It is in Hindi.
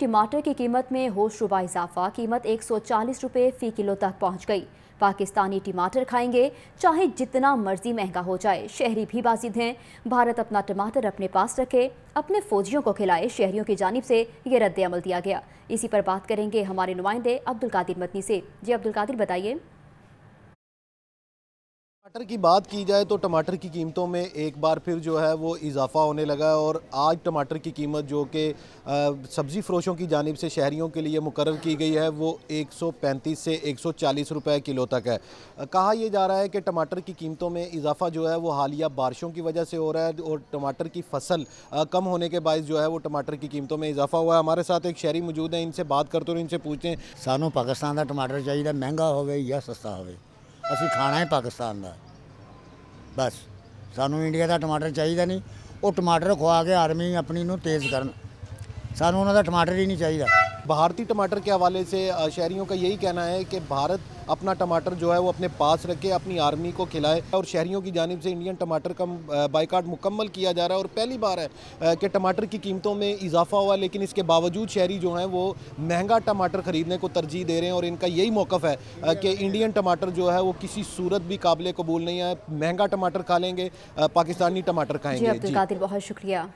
टमाटर की कीमत में होशरुबा इजाफा कीमत एक सौ चालीस रुपये फ़ी किलो तक पहुँच गई पाकिस्तानी टमाटर खाएंगे चाहे जितना मर्जी महंगा हो जाए शहरी भी बाजिद हैं भारत अपना टमाटर अपने पास रखे अपने फौजियों को खिलाए शहरियों की जानब से ये रद्द अमल दिया गया इसी पर बात करेंगे हमारे नुमाइंदे अब्दुल कादिर मतनी से जी अब्दुल कादिर बताइए टमाटर की बात की जाए तो टमाटर की कीमतों में एक बार फिर जो है वो इजाफा होने लगा है और आज टमाटर की कीमत जो कि सब्ज़ी फरोशों की जानब से शहरीों के लिए मुकर की गई है वो 135 से 140 रुपए किलो तक है कहा यह जा रहा है कि टमाटर की कीमतों में इजाफा जो है वो हालिया बारिशों की वजह से हो रहा है और टमाटर की फसल कम होने के बायस जो है वो टमाटर की कीमतों में इजाफा हुआ है हमारे साथ एक शहरी मौजूद है इनसे बात करते हो इनसे पूछते हैं सानू पाकिस्तान का टमाटर चाहिए महंगा हो या सस्ता हो ਅਸੀਂ ਖਾਣਾ ਹੈ ਪਾਕਿਸਤਾਨ ਦਾ ਬਸ ਸਾਨੂੰ ਇੰਡੀਆ ਦਾ ਟਮਾਟਰ ਚਾਹੀਦਾ ਨਹੀਂ ਉਹ ਟਮਾਟਰ ਖਵਾ ਕੇ ਆਰਮੀ ਆਪਣੀ ਨੂੰ ਤੇਜ਼ ਕਰਨ ਸਾਨੂੰ ਉਹਨਾਂ ਦਾ ਟਮਾਟਰ ਹੀ ਨਹੀਂ ਚਾਹੀਦਾ भारतीय टमाटर के हवाले से शहरीों का यही कहना है कि भारत अपना टमाटर जो है वो अपने पास रखे अपनी आर्मी को खिलाए और शहरीों की जानब से इंडियन टमाटर का बाइकाट मुकम्मल किया जा रहा है और पहली बार है कि टमाटर की कीमतों में इजाफा हुआ लेकिन इसके बावजूद शहरी जो हैं वो महंगा टमाटर ख़रीदने को तरजीह दे रहे हैं और इनका यही मौक़ है कि इंडियन टमाटर जो है वो किसी सूरत भी काबिल कबूल नहीं है महंगा टमाटर खा लेंगे पाकिस्तानी टमाटर खाएंगे बहुत शुक्रिया